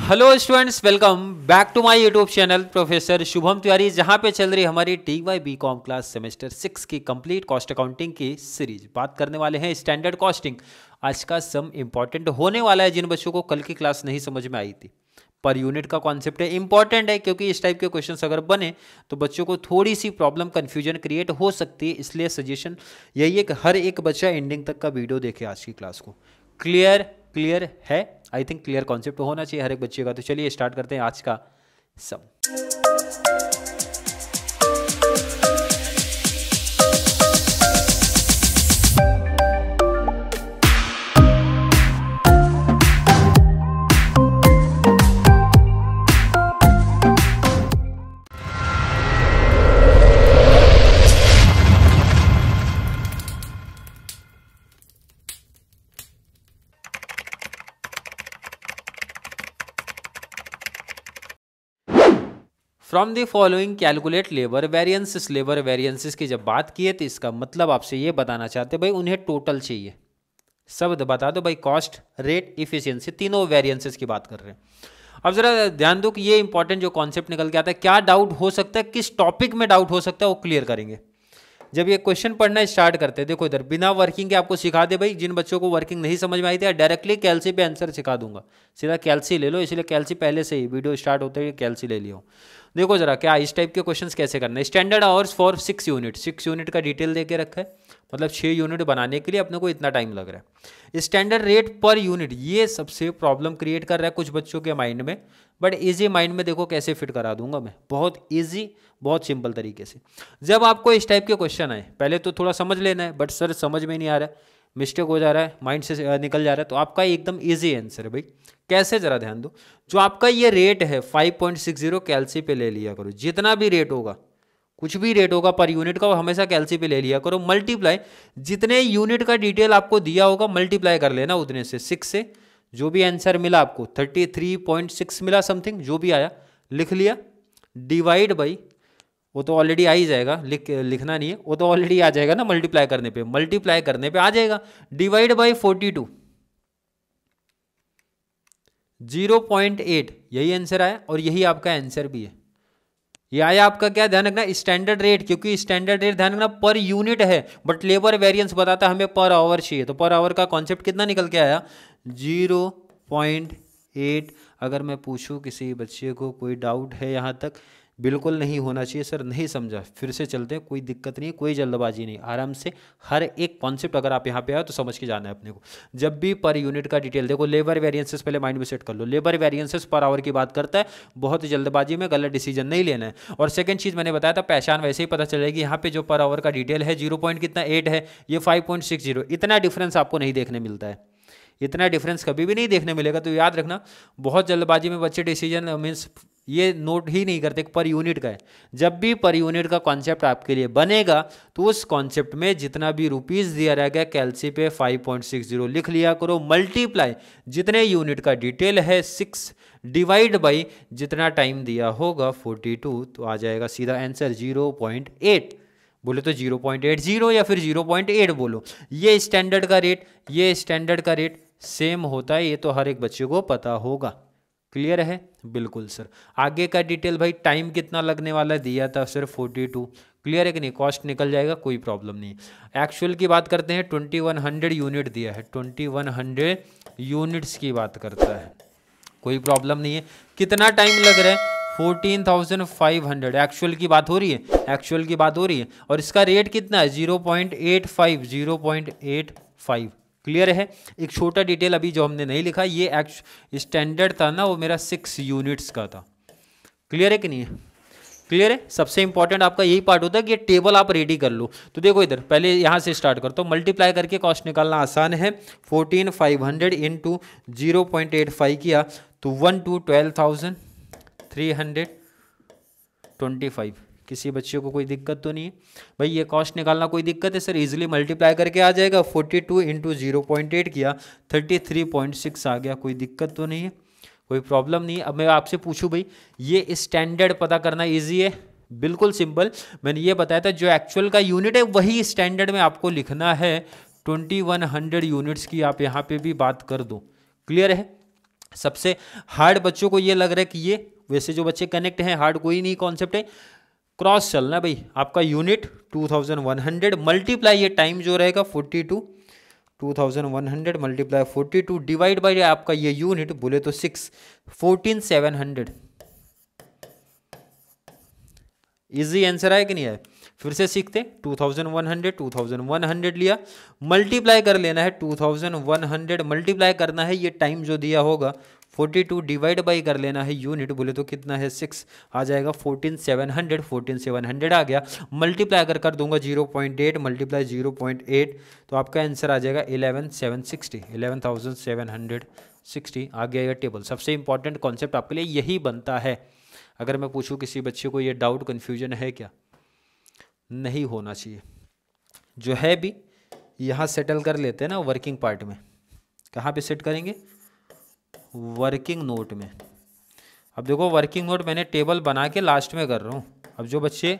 hello students welcome back to my YouTube channel professor Shubham Tiwari जहां पे चल रही हमारी T Y B com class semester six की कंप्लीट कॉस्ट अकाउंटिंग की सीरीज बात करने वाले हैं स्टैंडर्ड कॉस्टिंग आज का सम इम्पॉर्टेंट होने वाला है जिन बच्चों को कल की क्लास नहीं समझ में आई थी पर यूनिट का कॉन्सेप्ट है इंपॉर्टेंट है क्योंकि इस टाइप के क्वेश्चन अगर बने तो बच्चों को थोड़ी सी प्रॉब्लम कन्फ्यूजन क्रिएट हो सकती है इसलिए सजेशन यही है कि हर एक बच्चा एंडिंग तक का वीडियो देखे आज की क्लास को क्लियर क्लियर है आई थिंक क्लियर कॉन्सेप्ट होना चाहिए हर एक बच्चे का तो चलिए स्टार्ट करते हैं आज का sum from the following calculate labour variances labour variances की जब बात की है तो इसका मतलब आपसे ये बताना चाहते भाई उन्हें टोटल चाहिए शब्द बता दो भाई कॉस्ट रेट इफिशियंसी तीनों वेरियंसिस की बात कर रहे हैं अब जरा ध्यान दो कि ये इंपॉर्टेंट जो कॉन्सेप्ट निकल के आता है क्या डाउट हो सकता है किस टॉपिक में डाउट हो सकता है वो क्लियर करेंगे जब ये क्वेश्चन पढ़ना स्टार्ट करते देखो इधर बिना वर्किंग के आपको सिखा दे भाई जिन बच्चों को वर्किंग नहीं समझ में आई थी डायरेक्टली कैलसी पे आंसर सिखा दूंगा सीधा कैलसी ले लो इसलिए कैलसी पहले से ही वीडियो स्टार्ट होते ही कैलसी ले लियो देखो जरा क्या इस टाइप के क्वेश्चन कैसे करना है standard hours for six unit six unit का डिटेल दे के रखा है मतलब छः यूनिट बनाने के लिए अपने को इतना टाइम लग रहा है स्टैंडर्ड रेट पर यूनिट ये सबसे प्रॉब्लम क्रिएट कर रहा है कुछ बच्चों के माइंड में बट इजी माइंड में देखो कैसे फिट करा दूंगा मैं बहुत ईजी बहुत सिंपल तरीके से जब आपको इस टाइप के क्वेश्चन आए पहले तो थोड़ा समझ लेना है बट सर समझ में नहीं आ रहा है मिस्टेक हो जा रहा है माइंड से निकल जा रहा है तो आपका एकदम ईजी आंसर है भाई कैसे ज़रा ध्यान दो जो आपका ये रेट है फाइव पॉइंट सिक्स जीरो पे ले लिया करो जितना भी रेट होगा कुछ भी रेट होगा पर यूनिट का वो हमेशा कैलसी पे ले लिया करो मल्टीप्लाई जितने यूनिट का डिटेल आपको दिया होगा मल्टीप्लाई कर लेना उतने से सिक्स से जो भी आंसर मिला आपको थर्टी थ्री पॉइंट सिक्स मिला समथिंग जो भी आया लिख लिया डिवाइड बाई वो तो ऑलरेडी आ ही जाएगा लिख लिखना नहीं है वो तो ऑलरेडी आ जाएगा ना मल्टीप्लाई करने पे मल्टीप्लाई करने पे आ जाएगा divide by forty two zero point eight यही आंसर आया और यही आपका आंसर भी है यह आया आपका क्या ध्यान रखना स्टैंडर्ड रेट क्योंकि स्टैंडर्ड रेट ध्यान रखना पर यूनिट है बट लेबर वेरियंस बताता है हमें पर आवर चाहिए तो पर आवर का कॉन्सेप्ट कितना निकल के आया जीरो पॉइंट एट अगर मैं पूछूँ किसी बच्चे को कोई डाउट है यहाँ तक बिल्कुल नहीं होना चाहिए सर नहीं समझा फिर से चलते हैं कोई दिक्कत नहीं कोई जल्दबाजी नहीं आराम से हर एक कॉन्सेप्ट अगर आप यहाँ पे आए तो समझ के जाना है अपने को जब भी पर यूनिट का डिटेल देखो लेबर वेरियंसेस पहले माइंड में सेट कर लो लेबर वेरियंसेस पर आवर की बात करता है बहुत जल्दबाजी में गलत डिसीजन नहीं लेना है और सेकेंड चीज़ मैंने बताया था पहचान वैसे ही पता चलेगी यहाँ पर जो पर आवर का डिटेल है जीरो पॉइंट कितना एट है ये फाइव पॉइंट सिक्स जीरो इतना डिफरेंस आपको नहीं देखने मिलता है इतना डिफरेंस कभी भी नहीं देखने मिलेगा तो याद रखना बहुत जल्दबाजी में बच्चे डिसीजन मीन्स ये नोट ही नहीं करते पर यूनिट का है जब भी पर यूनिट का कॉन्सेप्ट आपके लिए बनेगा तो उस कॉन्सेप्ट में जितना भी रुपीज़ दिया गया कैलसी पे 5.60 लिख लिया करो मल्टीप्लाई जितने यूनिट का डिटेल है सिक्स डिवाइड बाई जितना टाइम दिया होगा 42 तो आ जाएगा सीधा आंसर 0.8 बोले तो 0.80 या फिर 0.8 बोलो ये स्टैंडर्ड का रेट ये स्टैंडर्ड का रेट सेम होता है ये तो हर एक बच्चे को पता होगा क्लियर है बिल्कुल सर आगे का डिटेल भाई टाइम कितना लगने वाला है दिया था सर फोर्टी टू क्लियर है कि नहीं कॉस्ट निकल जाएगा कोई प्रॉब्लम नहीं एक्चुअल की बात करते हैं ट्वेंटी वन हंड्रेड यूनिट दिया है ट्वेंटी वन हंड्रेड यूनिट्स की बात करता है कोई प्रॉब्लम नहीं है कितना टाइम लग रहा है fourteen thousand five hundred actual की बात हो रही है एक्चुअल की बात हो रही है और इसका रेट कितना है zero point eight five zero point eight five clear है एक छोटा डिटेल अभी जो हमने नहीं लिखा ये एक्च स्टैंडर्ड था ना वो मेरा सिक्स यूनिट्स का था क्लियर है कि नहीं है क्लियर है सबसे इंपॉर्टेंट आपका यही पार्ट होता है कि ये टेबल आप रेडी कर लो तो देखो इधर पहले यहाँ से स्टार्ट करता हूँ मल्टीप्लाई करके कॉस्ट निकालना आसान है fourteen five hundred into zero point eight five किया तो one two twelve thousand three hundred twenty five किसी बच्चे को कोई दिक्कत तो नहीं है भाई ये कॉस्ट निकालना कोई दिक्कत है सर इजिली मल्टीप्लाई करके आ जाएगा forty two into zero point eight किया थर्टी थ्री पॉइंट सिक्स आ गया कोई दिक्कत तो नहीं है कोई प्रॉब्लम नहीं अब मैं आपसे पूछूँ भाई ये स्टैंडर्ड पता करना ईजी है बिल्कुल सिंपल मैंने ये बताया था जो एक्चुअल का यूनिट है वही स्टैंडर्ड में आपको लिखना है ट्वेंटी वन हंड्रेड यूनिट्स की आप यहाँ पे भी बात कर दो क्लियर है सबसे हार्ड बच्चों को ये लग रहा है कि ये वैसे जो बच्चे कनेक्ट हैं हार्ड कोई नहीं कॉन्सेप्ट है क्रॉस चलना भाई आपका यूनिट 2100 मल्टीप्लाई ये टाइम जो रहेगा 42 2100 मल्टीप्लाई 42 डिवाइड बाय आपका ये यूनिट बोले तो six fourteen seven hundred easy answer आया कि नहीं आया फिर से सीखते 2100 2100 लिया मल्टीप्लाई कर लेना है 2100 मल्टीप्लाई करना है ये टाइम जो दिया होगा फोर्टी टू डिवाइड बाई कर लेना है यूनिट बोले तो कितना है सिक्स आ जाएगा fourteen seven hundred fourteen seven hundred आ गया मल्टीप्लाई अगर कर दूंगा zero point eight multiply zero point eight तो आपका आंसर आ जाएगा eleven seven sixty eleven thousand seven hundred sixty आ गया यह टेबल सबसे इंपॉर्टेंट कॉन्सेप्ट आपके लिए यही बनता है अगर मैं पूछूँ किसी बच्चे को ये डाउट कन्फ्यूजन है क्या नहीं होना चाहिए जो है भी यहाँ सेटल कर लेते हैं ना वर्किंग पार्ट में कहाँ पे सेट करेंगे वर्किंग नोट में अब देखो वर्किंग नोट मैंने टेबल बना के लास्ट में कर रहा हूँ अब जो बच्चे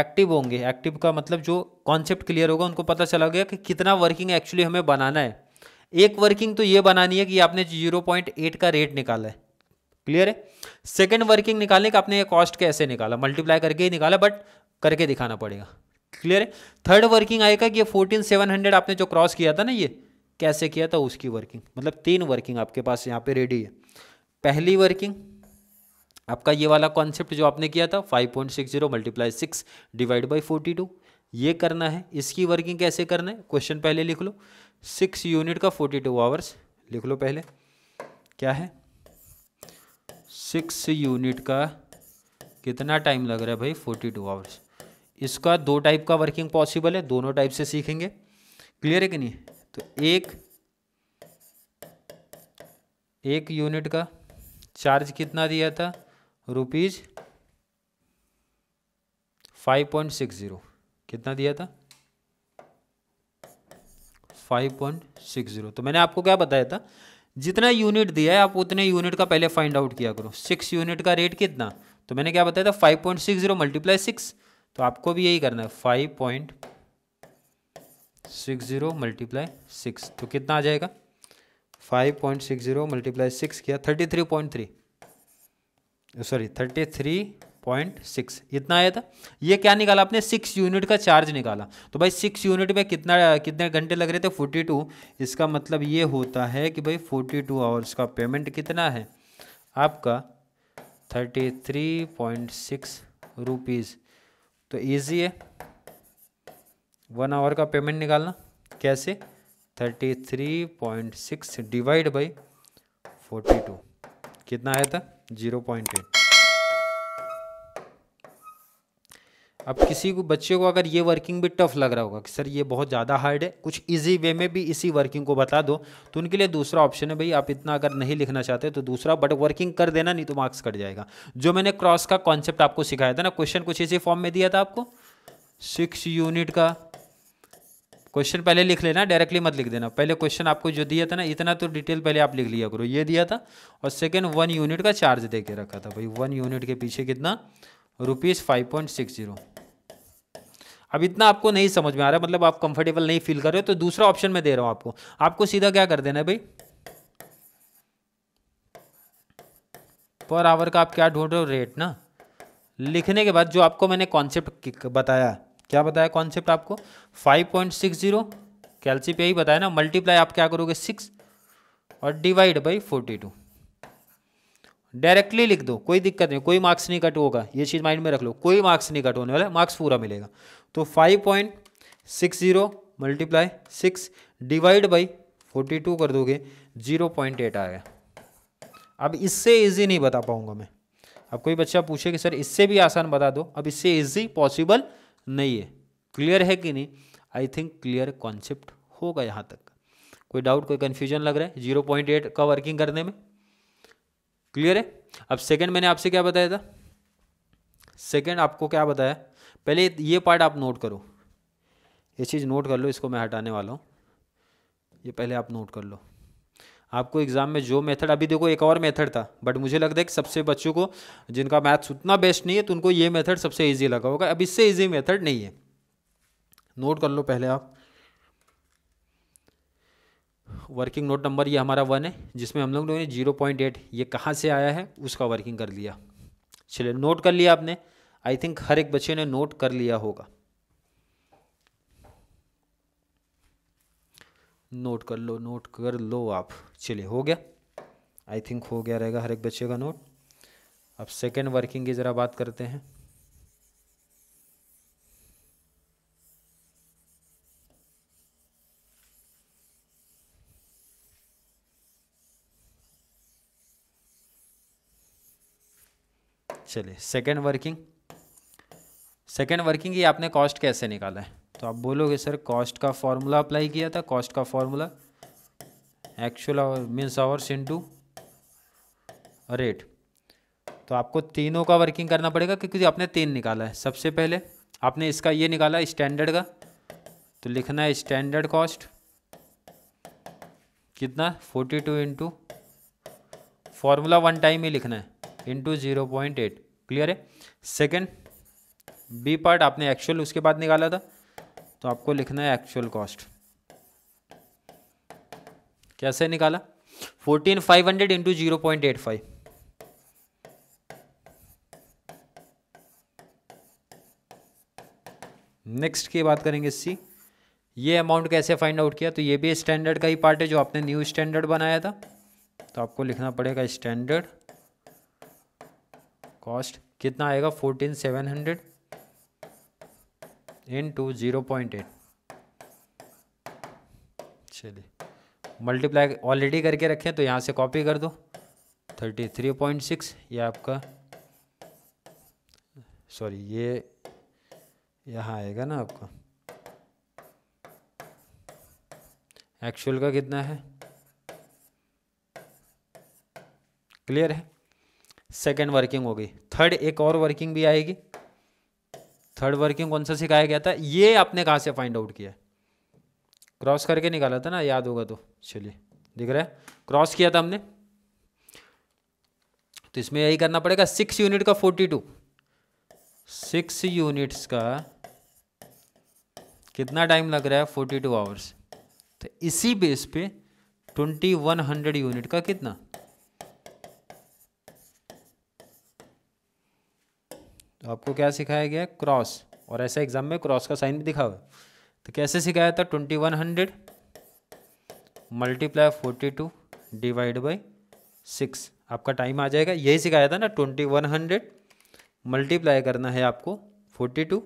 एक्टिव होंगे एक्टिव का मतलब जो कॉन्सेप्ट क्लियर होगा उनको पता चला गया कि कितना वर्किंग एक्चुअली हमें बनाना है एक वर्किंग तो ये बनानी है कि आपने जीरो पॉइंट एट का रेट निकाला है क्लियर है सेकेंड वर्किंग निकालने का आपने ये कॉस्ट कैसे निकाला मल्टीप्लाई करके ही निकाला बट करके दिखाना पड़ेगा क्लियर है थर्ड वर्किंग आएगा कि ये फोर्टीन सेवन हंड्रेड आपने जो क्रॉस किया था ना ये कैसे किया था उसकी वर्किंग मतलब तीन वर्किंग आपके पास यहाँ पे रेडी है पहली वर्किंग आपका ये वाला कॉन्सेप्ट जो आपने किया था 5.60 point six zero multiply six divide by forty two ये करना है इसकी वर्किंग कैसे करना है क्वेश्चन पहले लिख लो सिक्स यूनिट का फोर्टी टू आवर्स लिख लो पहले क्या है सिक्स यूनिट का कितना टाइम लग रहा है भाई फोर्टी टू आवर्स इसका दो टाइप का वर्किंग पॉसिबल है दोनों टाइप से सीखेंगे क्लियर है कि नहीं तो एक एक यूनिट का चार्ज कितना दिया था rupees five point six zero कितना दिया था फाइव पॉइंट सिक्स ज़ीरो तो मैंने आपको क्या बताया था जितना यूनिट दिया है आप उतने यूनिट का पहले फाइंड आउट किया करो सिक्स यूनिट का रेट कितना तो मैंने क्या बताया था five point six zero multiply six तो आपको भी यही करना है five point six zero multiply six तो कितना आ जाएगा five point six zero multiply six किया thirty three point three sorry thirty three point six इतना आया था ये क्या निकाला आपने सिक्स यूनिट का चार्ज निकाला तो भाई सिक्स यूनिट में कितना कितने घंटे लग रहे थे फोर्टी टू इसका मतलब ये होता है कि भाई फोर्टी टू आवर्स का पेमेंट कितना है आपका thirty three point six rupees तो ईजी है वन आवर का पेमेंट निकालना कैसे thirty three point six divide by forty two कितना आया था जीरो पॉइंट एट अब किसी को बच्चे को अगर ये वर्किंग भी टफ लग रहा होगा कि सर ये बहुत ज़्यादा हार्ड है कुछ इजी वे में भी इसी वर्किंग को बता दो तो उनके लिए दूसरा ऑप्शन है भाई आप इतना अगर नहीं लिखना चाहते तो दूसरा बट वर्किंग कर देना नहीं तो मार्क्स कट जाएगा जो मैंने क्रॉस का कॉन्सेप्ट आपको सिखाया था ना क्वेश्चन कुछ इसी फॉर्म में दिया था आपको सिक्स यूनिट का क्वेश्चन पहले लिख लेना डायरेक्टली मत लिख देना पहले क्वेश्चन आपको जो दिया था ना इतना तो डिटेल पहले आप लिख लिया करो ये दिया था और सेकेंड वन यूनिट का चार्ज दे के रखा था भाई वन यूनिट के पीछे कितना rupees five point six zero अब इतना आपको नहीं समझ में आ रहा है मतलब आप कंफर्टेबल नहीं फील कर रहे हो तो दूसरा ऑप्शन मैं दे रहा हूँ आपको आपको सीधा क्या कर देना है भाई पर आवर का आप क्या ढूंढ रहे हो रेट ना लिखने के बाद जो आपको मैंने कॉन्सेप्ट बताया क्या बताया कॉन्सेप्ट आपको 5.60 कैलसी पे ही बताया ना मल्टीप्लाई आप क्या करोगे सिक्स और divide by forty two directly लिख दो कोई दिक्कत नहीं कोई मार्क्स नहीं कट होगा ये चीज़ माइंड में रख लो कोई मार्क्स नहीं कट होने वाला मार्क्स पूरा मिलेगा तो five point six zero multiply six divide by forty two कर दोगे जीरो पॉइंट एट आएगा अब इससे ईजी नहीं बता पाऊंगा मैं अब कोई बच्चा पूछे कि सर इससे भी आसान बता दो अब इससे ईजी पॉसिबल नहीं है क्लियर है कि नहीं आई थिंक क्लियर कॉन्सेप्ट होगा यहाँ तक कोई डाउट कोई कन्फ्यूजन लग रहा है जीरो पॉइंट एट का वर्किंग करने में क्लियर है अब सेकेंड मैंने आपसे क्या बताया था सेकेंड आपको क्या बताया पहले ये पार्ट आप नोट करो ये चीज़ नोट कर लो इसको मैं हटाने वाला हूँ ये पहले आप नोट कर लो आपको एग्ज़ाम में जो मेथड अभी देखो एक और मेथड था बट मुझे लगता है कि सबसे बच्चों को जिनका मैथ्स उतना बेस्ट नहीं है तो उनको ये मेथड सबसे ईजी लगा होगा अब इससे ईजी मेथड नहीं है नोट कर लो पहले आप वर्किंग नोट नंबर ये हमारा वन है जिसमें हम लोगों ने जीरो पॉइंट एट ये कहाँ से आया है उसका वर्किंग कर लिया चलिए नोट कर लिया आपने आई थिंक हर एक बच्चे ने नोट कर लिया होगा नोट कर लो नोट कर लो आप चलिए हो गया आई थिंक हो गया रहेगा हर एक बच्चे का नोट अब सेकेंड वर्किंग की ज़रा बात करते हैं चलिए सेकेंड वर्किंग सेकेंड वर्किंग ये आपने कॉस्ट कैसे निकाला है तो आप बोलोगे सर कॉस्ट का फॉर्मूला अप्लाई किया था कॉस्ट का formula actual hour means hours into rate तो आपको तीनों का वर्किंग करना पड़ेगा क्योंकि आपने तीन निकाला है सबसे पहले आपने इसका ये निकाला स्टैंडर्ड का तो लिखना है स्टैंडर्ड कॉस्ट कितना forty two into formula one time ही लिखना है into zero point eight clear है सेकेंड बी पार्ट आपने एक्चुअल उसके बाद निकाला था तो आपको लिखना है एक्चुअल कॉस्ट कैसे निकाला fourteen five hundred into zero point eight five next की बात करेंगे इसी ये अमाउंट कैसे फाइंड आउट किया तो ये भी स्टैंडर्ड का ही पार्ट है जो आपने न्यू स्टैंडर्ड बनाया था तो आपको लिखना पड़ेगा स्टैंडर्ड कॉस्ट कितना आएगा fourteen seven hundred to zero point eight चलिए मल्टीप्लाई ऑलरेडी करके रखें तो यहाँ से कॉपी कर दो थर्टी थ्री पॉइंट सिक्स ये आपका सॉरी ये यहाँ आएगा ना आपका एक्चुअल का कितना है क्लियर है सेकेंड वर्किंग हो गई थर्ड एक और वर्किंग भी आएगी थर्ड वर्किंग कौन सा सिखाया गया था ये आपने कहाँ से फाइंड आउट किया क्रॉस करके निकाला था ना याद होगा तो चलिए दिख रहा है क्रॉस किया था हमने तो इसमें यही करना पड़ेगा सिक्स यूनिट का फोर्टी टू सिक्स यूनिट्स का कितना टाइम लग रहा है फोर्टी टू आवर्स तो इसी बेस पे ट्वेंटी वन हंड्रेड यूनिट का कितना आपको क्या सिखाया गया क्रॉस और ऐसे एग्जाम में क्रॉस का साइन भी दिखा हुआ तो कैसे सिखाया था twenty one hundred multiply forty two divide by six आपका टाइम आ जाएगा यही सिखाया था ना ट्वेंटी वन हंड्रेड मल्टीप्लाई करना है आपको फोर्टी टू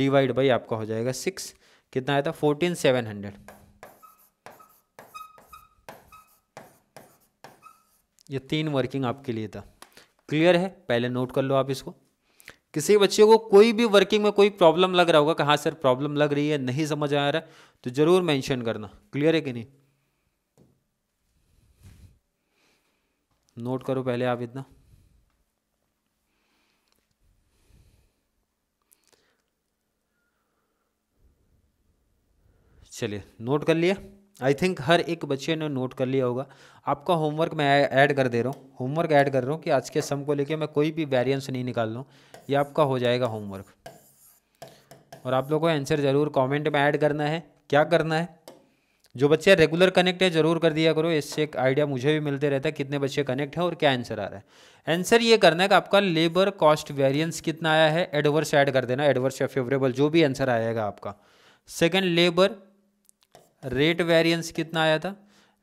डिवाइड बाई आपका हो जाएगा सिक्स कितना आया था फोर्टीन सेवन हंड्रेड ये तीन वर्किंग आपके लिए था क्लियर है पहले नोट कर लो आप इसको किसी बच्चे को कोई भी वर्किंग में कोई प्रॉब्लम लग रहा होगा कहाँ सर प्रॉब्लम लग रही है नहीं समझ आ रहा तो ज़रूर मेंशन करना क्लियर है कि नहीं नोट करो पहले आप इतना चलिए नोट कर लिया आई थिंक हर एक बच्चे ने नोट कर लिया होगा आपका होमवर्क मैं ऐड कर दे रहा हूँ होमवर्क ऐड कर रहा हूँ कि आज के सम को लेके मैं कोई भी वेरिएंस नहीं निकाल रहा हूँ ये आपका हो जाएगा होमवर्क और आप लोगों को आंसर ज़रूर कमेंट में ऐड करना है क्या करना है जो बच्चे रेगुलर कनेक्ट है ज़रूर कर दिया करो इससे एक आइडिया मुझे भी मिलते रहता है कितने बच्चे कनेक्ट हैं और क्या आंसर आ रहा है आंसर ये करना है कि आपका लेबर कॉस्ट वेरिएंस कितना आया है एडवर्स ऐड कर देना एडवर्स या फेवरेबल जो भी आंसर आएगा आपका सेकेंड लेबर रेट वेरियंस कितना आया था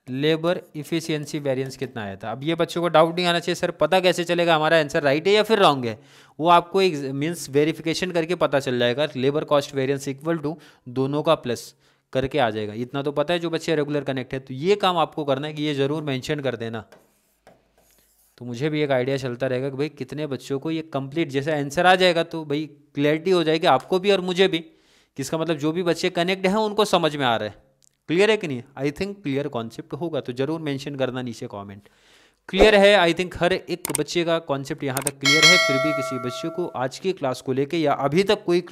लेबर इफिशियंसी वेरियंस कितना आया था अब ये बच्चों को डाउट नहीं आना चाहिए सर पता कैसे चलेगा हमारा आंसर राइट है या फिर रॉन्ग है वो आपको एक मीन्स वेरीफिकेशन करके पता चल जाएगा labour cost variance equal to दोनों का प्लस करके आ जाएगा इतना तो पता है जो बच्चे रेगुलर कनेक्ट है तो ये काम आपको करना है कि ये ज़रूर मैंशन कर देना तो मुझे भी एक आइडिया चलता रहेगा कि भाई कितने बच्चों को ये कंप्लीट जैसे आंसर आ जाएगा तो भाई क्लैरिटी हो जाएगी आपको भी और मुझे भी किसका मतलब जो भी बच्चे कनेक्ट हैं उनको समझ में आ रहा है क्लियर है कि नहीं आई थिंक क्लियर कॉन्सेप्ट होगा तो जरूर मेंशन करना नीचे कमेंट क्लियर है आई थिंक हर एक बच्चे का कॉन्सेप्ट यहाँ तक क्लियर है फिर भी किसी बच्चे को आज की क्लास को लेके या अभी तक कोई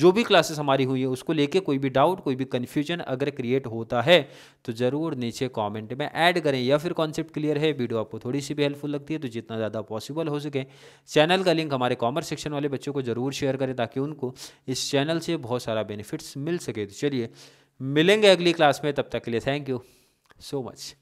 जो भी क्लासेस हमारी हुई है उसको लेके कोई भी डाउट कोई भी कन्फ्यूजन अगर क्रिएट होता है तो ज़रूर नीचे कमेंट में ऐड करें या फिर कॉन्सेप्ट क्लियर है वीडियो आपको थोड़ी सी भी हेल्पफुल लगती है तो जितना ज़्यादा पॉसिबल हो सके चैनल का लिंक हमारे कॉमर्स सेक्शन वाले बच्चों को ज़रूर शेयर करें ताकि उनको इस चैनल से बहुत सारा बेनिफिट्स मिल सके तो चलिए मिलेंगे अगली क्लास में तब तक के लिए थैंक यू सो मच